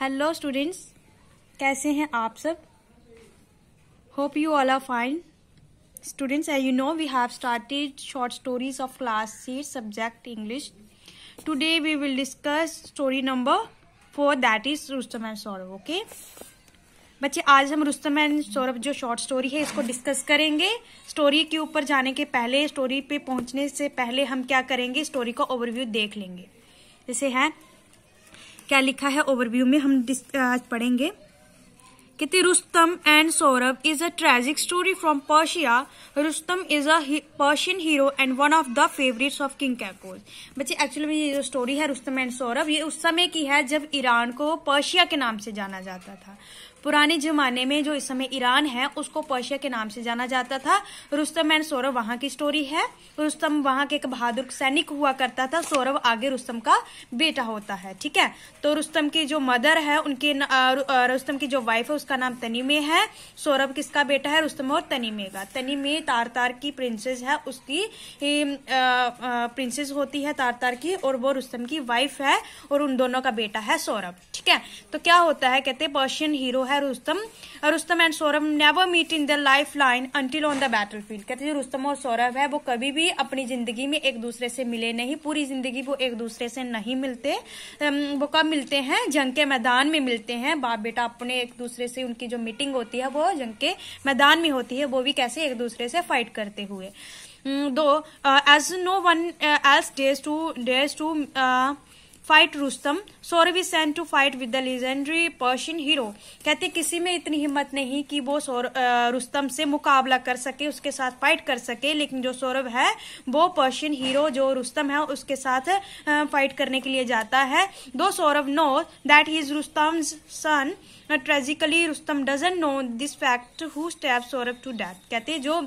Hello students कैसे हैं आप सब hope you all are fine students I you know we have started short stories of class seat subject English today we will discuss story number four that is Rustam and Saurabh okay बच्चे आज हम Rustam and Saurabh जो short story है इसको discuss करेंगे story के ऊपर जाने के पहले स्टोरी पे पहुंचने से पहले हम क्या करेंगे स्टोरी का ओवरव्यू देख लेंगे जैसे है क्या लिखा है ओवरव्यू में हम आज पढ़ेंगे कि Rustam and Sohrab is a tragic story from Persia Rustam is a Persian hero and one of the favourites of king Kaikaus बच्चे एक्चुअली में ये जो स्टोरी है रुस्तम एंड सौरभ ये उस समय की है जब ईरान को पर्शिया के नाम से जाना जाता था पुराने जमाने में जो इस समय ईरान है उसको पर्शिया के नाम से जाना जाता था रुस्तम एंड सौरभ वहां की स्टोरी है रुस्तम वहां के एक बहादुर सैनिक हुआ करता था सौरभ आगे रुस्तम का बेटा होता है ठीक है तो रुस्तम की जो मदर है उनके रुस्तम की जो वाइफ है उसका नाम तनीमे है सौरभ किसका बेटा है रुस्तम और तनीमे का तनीमे तार तार की प्रिंसेस है उसकी प्रिंसेस होती है तार तार की और वो रुस्तम की वाइफ है और उन दोनों का बेटा है सौरभ ठीक है तो क्या होता है कहते पर्शियन हीरो है है Rustam Rustam and Sohrab never meet in the life line until on the battle field कहते हैं रुस्तम और सौरभ है वो कभी भी अपनी जिंदगी में एक दूसरे से मिले नहीं पूरी जिंदगी वो एक दूसरे से नहीं मिलते वो कब मिलते हैं जंग के मैदान में मिलते हैं बाप बेटा अपने एक दूसरे से उनकी जो मीटिंग होती है वो जंग के मैदान में होती है वो भी कैसे एक दूसरे से फाइट करते हुए दो as no one else dares to dares to fight Rustam Sohrab is sent to fight with the legendary Persian hero कहते किसी में इतनी हिम्मत नहीं कि वो रुस्तम से मुकाबला कर सके उसके साथ फाइट कर सके लेकिन जो सौरभ है वो पर्शियन हीरो जो रुस्तम है उसके साथ फाइट करने के लिए जाता है दो Sohrab know that he is Rustam son tragically Rustam doesn't know this fact who stab Sohrab to death कहते जो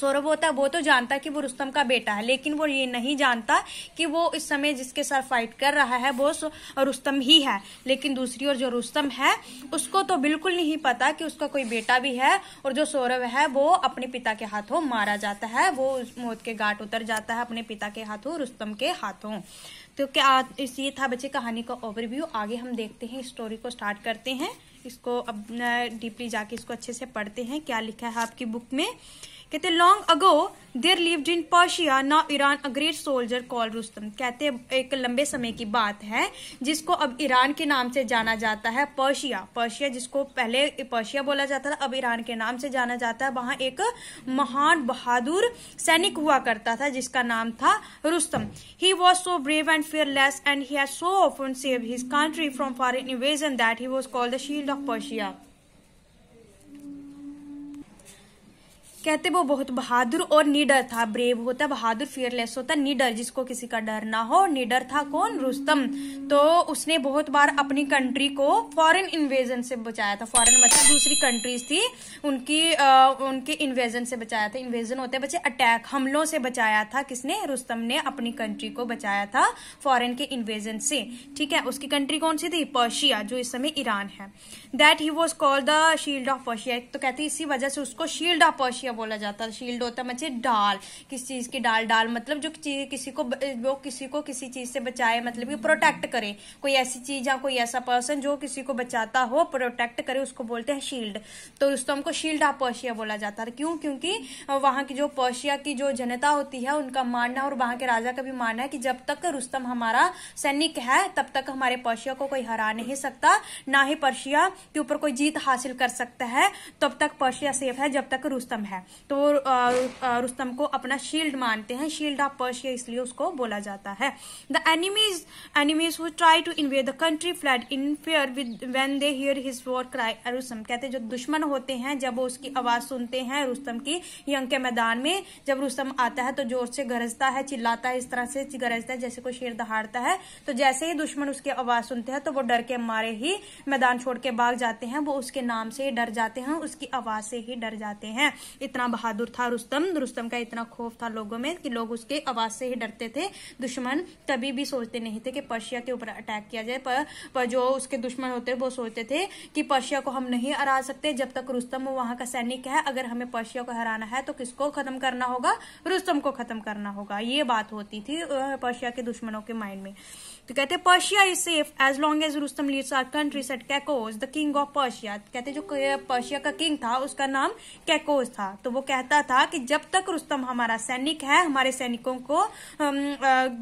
सौरभ होता है वो तो जानता है कि वो रुस्तम का बेटा है लेकिन वो ये नहीं जानता कि वो इस समय जिसके साथ फाइट कर रहा है वो रुस्तम ही है लेकिन दूसरी ओर जो रुस्तम है उसको तो बिल्कुल नहीं पता कि उसका कोई बेटा भी है और जो सौरभ है वो अपने पिता के हाथों मारा जाता है वो मौत के घाट उतर जाता है अपने पिता के हाथों रुस्तम के हाथों तो क्या इस ये था बच्चे कहानी का ओवरव्यू आगे हम देखते हैं स्टोरी को स्टार्ट करते हैं इसको अब डीपली जाके इसको अच्छे से पढ़ते हैं क्या लिखा है आपकी बुक में कहते long ago there lived in Persia ना Iran a great soldier call Rustam कहते एक लंबे समय की बात है जिसको अब ईरान के नाम से जाना जाता है पर्शिया पर्शिया जिसको पहले पर्शिया बोला जाता था अब ईरान के नाम से जाना जाता है वहां एक महान बहादुर सैनिक हुआ करता था जिसका नाम था Rustam he was so brave and less and he has so often save his country from foreign invasion that he was called the shield of Persia कहते वो बहुत बहादुर और निडर था ब्रेव होता बहादुर फियरलेस होता निडर जिसको किसी का डर ना हो निडर था कौन रुस्तम तो उसने बहुत बार अपनी कंट्री को फॉरेन इन्वेजन से बचाया था फॉरेन मतलब दूसरी कंट्रीज थी उनकी आ, उनके इन्वेजन से बचाया था इन्वेजन होते बच्चे अटैक हमलों से बचाया था किसने रुस्तम ने अपनी कंट्री को बचाया था फॉरन के इन्वेजन से ठीक है उसकी कंट्री कौन सी थी पर्शिया जो इस समय ईरान है that he was called the shield of Persia तो कहते इसी वजह से उसको शील्ड ऑफ पर्शिया बोला जाता है शील्ड होता है मचे मतलब डाल किस चीज की डाल डाल मतलब जो चीज किसी को वो किसी को किसी चीज से बचाए मतलब कि प्रोटेक्ट करे कोई ऐसी चीज या कोई ऐसा पर्सन जो किसी को बचाता हो प्रोटेक्ट करे उसको बोलते हैं शील्ड तो उसको हमको शील्ड ऑफ पर्शिया बोला जाता है क्यों क्योंकि वहां की जो पर्शिया की जो जनता होती है उनका मानना और वहां के राजा का भी मानना है कि जब तक रुस्तम हमारा सैनिक है तब तक हमारे पर्शिया को कोई हरा नहीं सकता ना ही पर्शिया के ऊपर कोई जीत हासिल कर सकता है तब तक पर्शिया सेफ है जब तक रुस्तम है तो रुस्तम को अपना शील्ड मानते हैं शील्ड ऑफ पर्शिया इसलिए उसको बोला जाता है the enemies enemies who try to invade the country fled in fear with when they hear his war cry Rustam कहते जो दुश्मन होते हैं जब वो उसकी आवाज सुनते हैं रुस्तम की यंग के मैदान में जब रुस्तम आता है तो जोर से गरजता है चिल्लाता है इस तरह से गरजता है जैसे कोई शेर दहाड़ता है तो जैसे ही दुश्मन उसकी आवाज सुनते हैं तो वो डर के मारे ही मैदान छोड़ के भाग जाते हैं वो उसके नाम से ही डर जाते हैं उसकी आवाज से ही डर जाते हैं इतना बहादुर था रुस्तम रुस्तम का इतना खौफ था लोगों में कि लोग उसके आवाज से ही डरते थे दुश्मन कभी भी सोचते नहीं थे कि पर्शिया के ऊपर अटैक किया जाए पर, पर जो उसके दुश्मन होते वो सोचते थे कि पर्शिया को हम नहीं हरा सकते जब तक रुस्तम वहां का सैनिक है अगर हमें पर्शिया को हराना है तो किसको खत्म करना होगा रुस्तम को खत्म करना होगा ये बात होती थी पर्शिया के दुश्मनों के माइंड में तो कहते Persia is safe as long as Rustam leads our country said Kaikaus the king of Persia कहते जो पर्शिया का किंग था उसका नाम कैकोज था तो वो कहता था कि जब तक रुस्तम हमारा सैनिक है हमारे सैनिकों को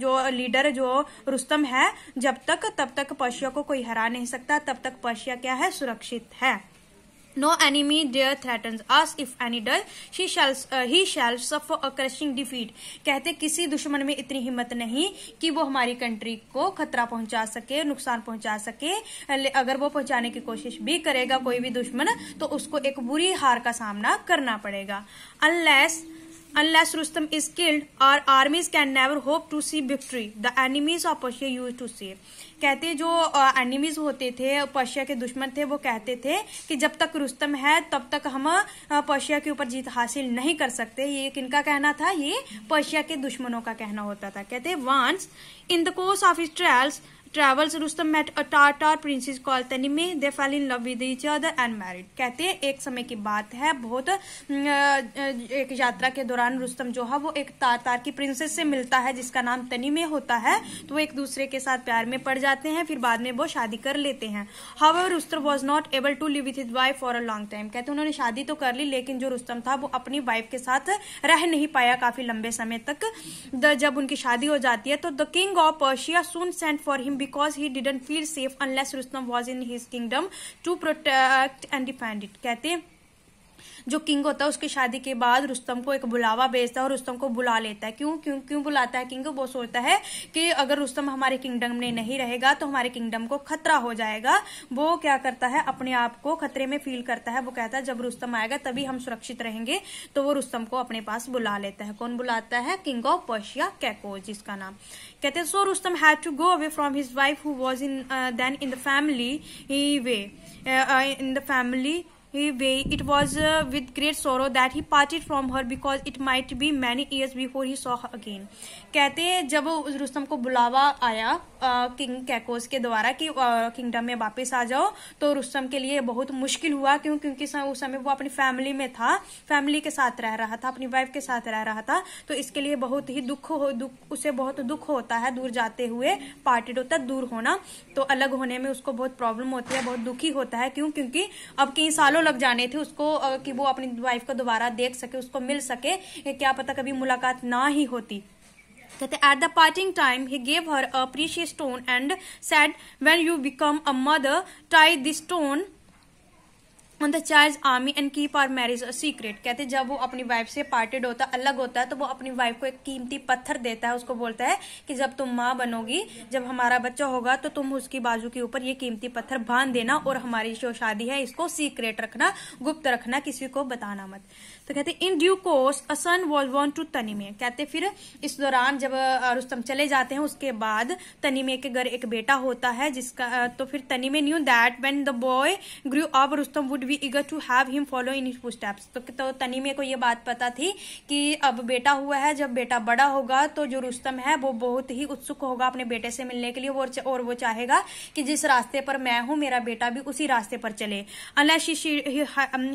जो लीडर जो रुस्तम है जब तक तब तक पर्शिया को कोई हरा नहीं सकता तब तक पर्शिया क्या है सुरक्षित है no enemy dare threatens us if any does she shall uh, he shall suffer a crushing defeat kehte kisi dushman mein itni himmat nahi ki wo hamari country ko khatra pahuncha sake nuksan pahuncha sake agar wo pahunchane ki koshish bhi karega koi bhi dushman to usko ek buri haar ka samna karna padega unless unless Rustam is killed, our armies can never hope to see victory. The enemies of Persia used to say. कहते जो enemies होते थे Persia के दुश्मन थे वो कहते थे कि जब तक रुस्तम है तब तक हम पर्शिया के ऊपर जीत हासिल नहीं कर सकते ये किनका कहना था ये पर्शिया के दुश्मनों का कहना होता था कहते once in the course of his travels travels Rustam met a Tartar princess called में they fell in love with each other and married कहते हैं एक समय की बात है बहुत एक यात्रा के दौरान रुस्तम जो है वो एक तार की प्रिंसेस से मिलता है जिसका नाम तनिमे होता है तो वो एक दूसरे के साथ प्यार में पड़ जाते हैं फिर बाद में वो शादी कर लेते हैं how Rustam was not able to live with his wife for a long time कहते हैं उन्होंने शादी तो कर ली लेकिन जो रुस्तम था वो अपनी वाइफ के साथ रह नहीं पाया काफी लंबे समय तक जब उनकी शादी हो जाती है तो the king of Persia soon sent for him because he didn't feel safe unless Rustam was in his kingdom to protect and defend it कहते हैं जो किंग होता है उसकी शादी के बाद रुस्तम को एक बुलावा भेजता है और रुस्तम को बुला लेता है क्यों क्यों क्यों बुलाता है किंग वो सोचता है कि अगर रुस्तम हमारे किंगडम में नहीं रहेगा तो हमारे किंगडम को खतरा हो जाएगा वो क्या करता है अपने आप को खतरे में फील करता है वो कहता है जब रुस्तम आएगा तभी हम सुरक्षित रहेंगे तो वो रुस्तम को अपने पास बुला लेता है कौन बुलाता है किंग ऑफ पर्शिया कैको जिसका नाम कहते हैं so Rustam had to go away from his wife who was in then in the family way in the family way it was uh, with great sorrow that he parted from her because it might be many years before he saw her again कहते हैं जब रुस्तम को बुलावा आया king uh, कैकोस के द्वारा कि kingdom uh, में वापस आ जाओ तो रुस्तम के लिए बहुत मुश्किल हुआ क्यों क्योंकि उस समय वो अपनी फैमिली में था फैमिली के साथ रह रहा था अपनी वाइफ के साथ रह रहा था तो इसके लिए बहुत ही दुख हो दुख उसे बहुत दुख होता है दूर जाते हुए पार्टेड होता दूर होना तो अलग होने में उसको बहुत प्रॉब्लम होती है बहुत दुखी होता है क्यों क्योंकि अब कई सालों लग जाने थे उसको कि वो अपनी वाइफ को दोबारा देख सके उसको मिल सके क्या पता कभी मुलाकात ना ही होती कहते at the parting time he gave her a precious stone and said when you become a mother tie this stone on the child arm and keep our marriage secret कहते जब वो अपनी वाइफ से पार्टेड होता है अलग होता है तो वो अपनी वाइफ को एक कीमती पत्थर देता है उसको बोलता है कि जब तुम माँ बनोगी जब हमारा बच्चा होगा तो तुम उसकी बाजू के ऊपर ये कीमती पत्थर बांध देना और हमारी जो शादी है इसको सीक्रेट रखना गुप्त रखना किसी को बताना मत तो कहते in due course a son was वॉन्ट टू तनिमे कहते फिर इस दौरान जब रुस्तम चले जाते हैं उसके बाद तनिमे के घर एक बेटा होता है जिसका तो फिर Tahmina knew that when the boy grew up Rustam would be eager to have him follow in steps तो, तो तनीमे को ये बात पता थी कि अब बेटा हुआ है जब बेटा बड़ा होगा तो जो रुस्तम है वो बहुत ही उत्सुक होगा अपने बेटे से मिलने के लिए और वो चाहेगा कि जिस रास्ते पर मैं हूं मेरा बेटा भी उसी रास्ते पर चले unless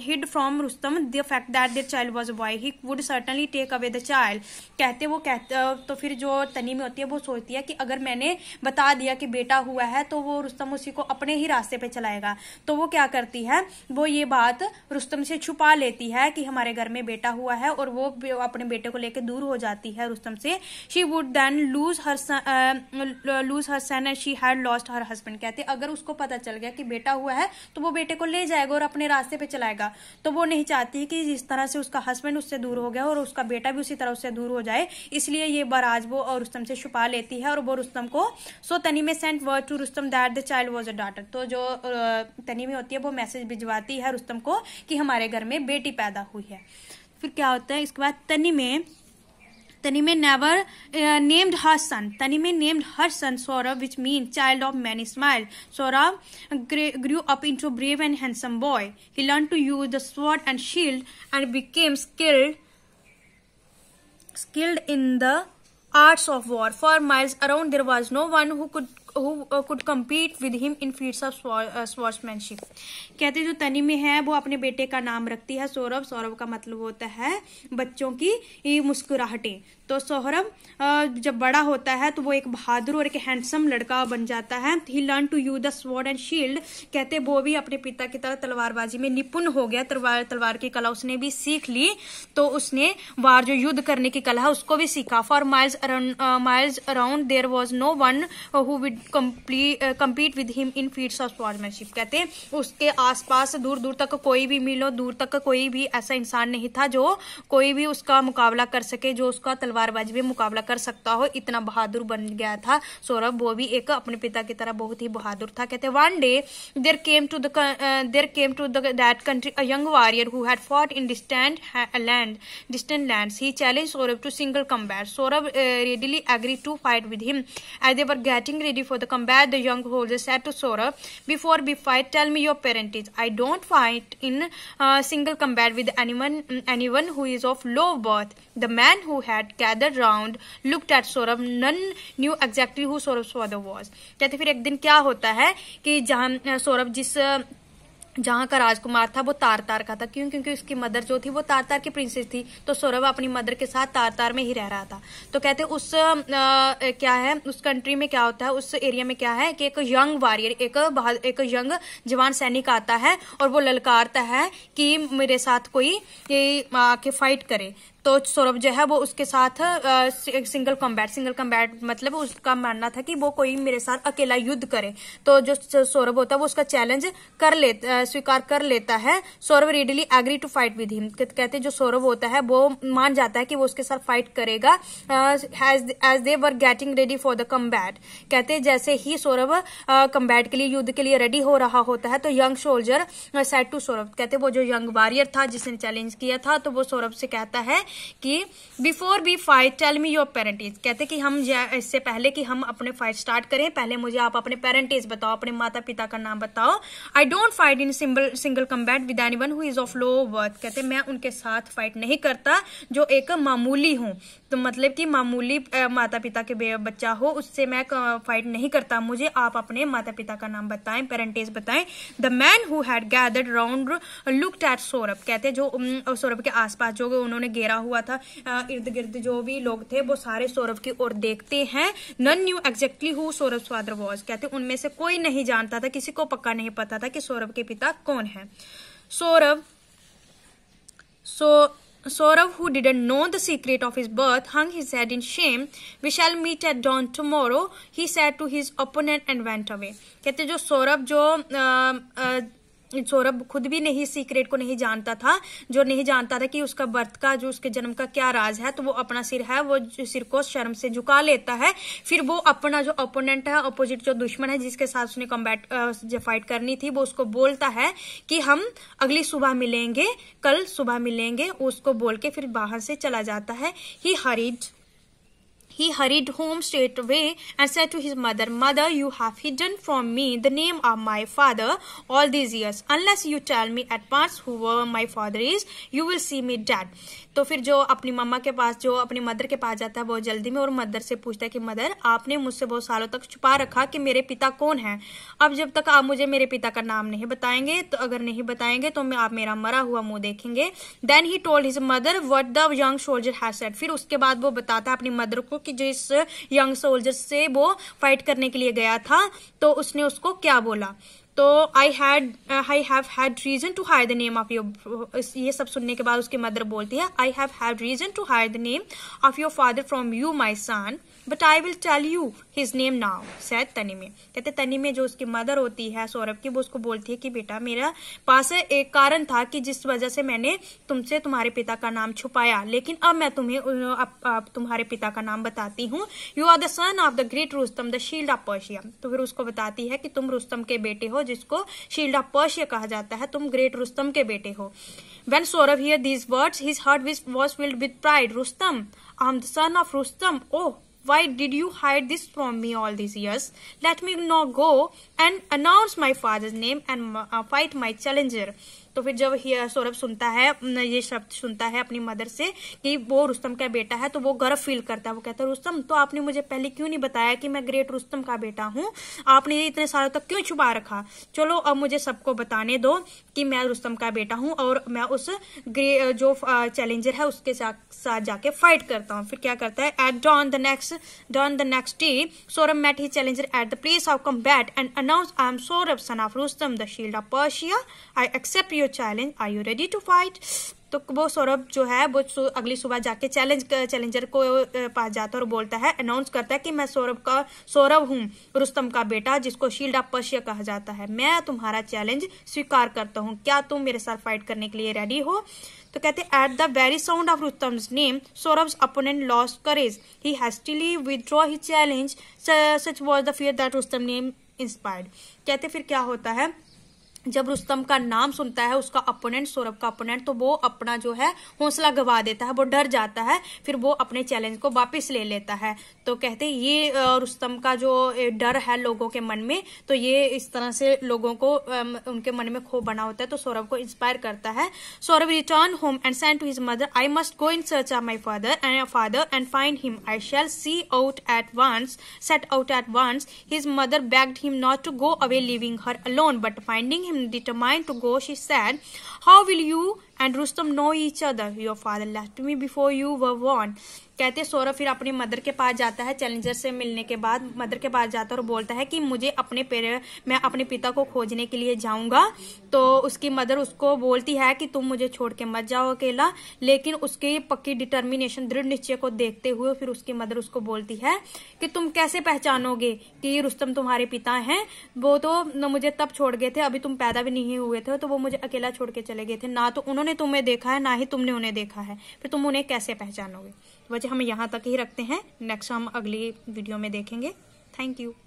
hid from Rustam the fact that their child was boy he would certainly take away the child कहते वो कहते तो फिर जो तनीम होती है वो सोचती है कि अगर मैंने बता दिया कि बेटा हुआ है तो वो रुस्तम उसी को अपने ही रास्ते पे चलाएगा तो वो क्या करती है वो ये बात रुस्तम से छुपा लेती है कि हमारे घर में बेटा हुआ है और वो अपने बेटे को लेकर दूर हो जाती है रुस्तम से she would then lose her lose her son and she had lost her husband कहते अगर उसको पता चल गया कि बेटा हुआ है तो वो बेटे को ले जाएगा और अपने रास्ते पे चलाएगा तो वो नहीं चाहती कि जिस तरह से उसका हस्बैंड उससे दूर हो गया और उसका बेटा भी उसी तरह उससे दूर हो जाए इसलिए ये बराज वो और रुस्तम से छुपा लेती है और वो रुस्तम को so Tahmina sent word to Rustam that the child was a daughter तो जो तनी में होती है वो मैसेज भिजवाती बताती है रुस्तम को कि हमारे घर में बेटी पैदा हुई है फिर क्या होता है इसके बाद Tahmina Tahmina never named her son Tahmina named her son Sohrab which mean child of many smile Sohrab grew up into brave and handsome boy he learn to use the sword and shield and became skilled skilled in the arts of war for miles around there was no one who could who could compete with him in field of sportsmanship कहते जो में है वो अपने बेटे का नाम रखती है सौरभ सौरभ का मतलब होता है बच्चों की मुस्कुराहटें तो सोहरब जब बड़ा होता है तो वो एक बहादुर और एक हैंडसम लड़का बन जाता है he learn to use the sword and shield कहते वो भी अपने पिता की तरह तलवारबाजी में निपुण हो गया तलवार तलवार की कला उसने भी सीख ली तो उसने वार जो युद्ध करने की कला है उसको भी सीखा for miles miles around there was no one who compete with him in feats of swordsmanship कहते उसके आसपास दूर दूर तक कोई भी मिलो दूर तक कोई भी ऐसा इंसान नहीं था जो कोई भी उसका मुकाबला कर सके जो उसका तलवार तलवारबाजी में मुकाबला कर सकता हो इतना बहादुर बन गया था सौरभ वो भी एक अपने पिता की तरह बहुत ही बहादुर था कहते one day there came to there came to that country a young warrior who had fought in distant land distant land he challenge Sohrab to single combat Sohrab readily agree to fight with him as they were getting ready for the combat the young soldier said to Sohrab before we fight tell me your parentage I don't fight in single combat with anyone anyone who is of low birth the man who had gather round look at Sohrab none knew exactly who Sohrab father was कहते फिर एक दिन क्या होता है कि जहां सौरभ जिस जहां का राजकुमार था वो तार तार का था क्यों क्योंकि उसकी मदर जो थी वो तार तार की प्रिंसेस थी तो सौरभ अपनी मदर के साथ तार तार में ही रह रहा था तो कहते उस आ, क्या है उस कंट्री में क्या होता है उस एरिया में क्या है कि एक यंग वॉरियर एक एक यंग जवान सैनिक आता है और वो ललकारता है कि मेरे साथ कोई आके फाइट करे तो सौरभ जो है वो उसके साथ आ, सिंगल कॉम्बैट सिंगल कॉम्बैट मतलब उसका मानना था कि वो कोई मेरे साथ अकेला युद्ध करे तो जो सौरभ होता है वो उसका चैलेंज कर ले स्वीकार कर लेता है Sohrab readily agree to fight with him कहते जो सौरभ होता है वो मान जाता है कि वो उसके साथ फाइट करेगा as they were getting ready for the combat कहते जैसे ही सौरभ कम्बैट के लिए युद्ध के लिए रेडी हो रहा होता है तो young soldier said to Sohrab कहते वो जो यंग वॉरियर था जिसने चैलेंज किया था तो वो सौरभ से कहता है कि before we fight tell me your parentage कहते कि हम इससे पहले कि हम अपने फाइट स्टार्ट करें पहले मुझे आप अपने पेरेंटेज बताओ अपने माता पिता का नाम बताओ I don't fight in symbol single combat with anyone who is of low birth कहते मैं उनके साथ फाइट नहीं करता जो एक मामूली हूं तो मतलब कि मामूली माता पिता के बच्चा हो उससे मैं फाइट नहीं करता मुझे आप अपने माता पिता का नाम बताएं पेरेंटेज बताएं the man who had gathered round looked at Sohrab कहते जो सौरभ के आसपास जो उन्होंने घेरा लगा हुआ था इर्द गिर्द जो भी लोग थे वो सारे सौरभ की ओर देखते हैं none knew exactly who Sohrab father was कहते उनमें से कोई नहीं जानता था किसी को पक्का नहीं पता था कि सौरभ के पिता कौन है Sohrab so Sohrab who didn't know the secret of his birth hung his head in shame we shall meet at dawn tomorrow he said to his opponent and went away कहते जो सौरभ जो सौरभ खुद भी नहीं सीक्रेट को नहीं जानता था जो नहीं जानता था कि उसका बर्थ का जो उसके जन्म का क्या राज है तो वो अपना सिर है वो सिर को शर्म से झुका लेता है फिर वो अपना जो अपोनेंट है अपोजिट जो दुश्मन है जिसके साथ उसने कॉम्बैट जो फाइट करनी थी वो उसको बोलता है कि हम अगली सुबह मिलेंगे कल सुबह मिलेंगे उसको बोल के फिर बाहर से चला जाता है he hurried He hurried home straight away and said to his mother, Mother, you have hidden from me the name of my father all these years. Unless you tell me at once who my father is, you will see me dead. तो फिर जो अपनी मम्मा के पास जो अपनी mother के पास जाता है बहुत जल्दी में और मदर से पूछता है कि मदर आपने मुझसे बहुत सालों तक छुपा रखा कि मेरे पिता कौन है अब जब तक आप मुझे मेरे पिता का नाम नहीं बताएंगे तो अगर नहीं बताएंगे तो मैं आप मेरा मरा हुआ मुंह देखेंगे then he told his mother what the young soldier has said फिर उसके बाद वो बताता है अपनी मदर को कि जिस यंग सोल्जर से वो फाइट करने के लिए गया था तो उसने उसको क्या बोला तो I had I have had reason to hide the name of your ये सब सुनने के बाद उसकी मदर बोलती है I have had reason to hide the name of your father from you my son but I will tell you his name now शायद Tahmina कहते तनिमे जो उसकी मदर होती है सौरभ की वो उसको बोलती है कि बेटा मेरा पास एक कारण था कि जिस वजह से मैंने तुमसे तुम्हारे पिता का नाम छुपाया लेकिन अब मैं तुम्हें अब, अब तुम्हारे पिता का नाम बताती हूँ you are the son of the great Rustam the shield of Persia तो फिर उसको बताती है कि तुम रुस्तम के बेटे हो जिसको शील्ड ऑफ पर्शिया कहा जाता है तुम ग्रेट रुस्तम के बेटे हो when Sohrab hear these words his heart with was filled with pride Rustam I am the son of Rustam oh Why did you hide this from me all these years? Let me now go and announce my father's name and uh, fight my challenger. तो फिर जब सौरभ सुनता है ये शब्द सुनता है अपनी मदर से कि वो रुस्तम का बेटा है तो वो गर्व फील करता है वो कहता है रुस्तम तो आपने मुझे पहले क्यों नहीं बताया कि मैं ग्रेट रुस्तम का बेटा हूँ आपने इतने सालों तक क्यों छुपा रखा चलो अब मुझे सबको बताने दो कि मैं रुस्तम का बेटा हूँ और मैं उस जो चैलेंजर है उसके साथ जाके फाइट करता हूँ फिर क्या करता है at dawn the next dawn the next day Sohrab met he challenger at the place of combat and announce I am Sohrab son of Rustam the shield of Persia I accept you your challenge are you ready to fight तो वो सौरभ जो है वो अगली सुबह जाके challenge challenger को पास जाता है और बोलता है अनाउंस करता है कि मैं सौरभ का सौरभ हूँ रुस्तम का बेटा जिसको शील्ड ऑफ पश्य कहा जाता है मैं तुम्हारा चैलेंज स्वीकार करता हूँ क्या तुम मेरे साथ फाइट करने के लिए रेडी हो तो कहते at the very sound of Rustam name Sohrab opponent lost courage he hastily withdraw he challenge such was the fear that Rustam name inspired कहते फिर क्या होता है जब रुस्तम का नाम सुनता है उसका अपोनेंट सौरभ का अपोनेंट तो वो अपना जो है हौसला गवा देता है वो डर जाता है फिर वो अपने चैलेंज को वापस ले लेता है तो कहते ये रुस्तम का जो डर है लोगों के मन में तो ये इस तरह से लोगों को उनके मन में खो बना होता है तो सौरभ को इंस्पायर करता है Sohrab return home and said to his mother I must go in search our my father and father and find him I shall see out at once set out at once his mother begged him not to go away leaving her alone but finding him determined to go, she said, how will you and Rustam know each other your father left me before you वॉन कहते सौरभ फिर अपनी mother के पास जाता है challenger से मिलने के बाद मदर के पास जाता है और बोलता है कि मुझे अपने पेरे मैं अपने पिता को खोजने के लिए जाऊंगा तो उसकी मदर उसको बोलती है कि तुम मुझे छोड़ के मत जाओ अकेला लेकिन उसकी पक्की डिटर्मिनेशन दृढ़ निश्चय को देखते हुए फिर उसकी मदर उसको बोलती है कि तुम कैसे पहचानोगे कि रुस्तम तुम्हारे पिता हैं वो तो मुझे तब छोड़ गए थे अभी तुम पैदा भी नहीं हुए थे तो वो मुझे अकेला छोड़ के चले चले गए थे ना तो उन्होंने तुम्हें देखा है ना ही तुमने उन्हें देखा है फिर तुम उन्हें कैसे पहचानोगे वजह तो हम यहाँ तक ही रखते हैं नेक्स्ट हम अगली वीडियो में देखेंगे थैंक यू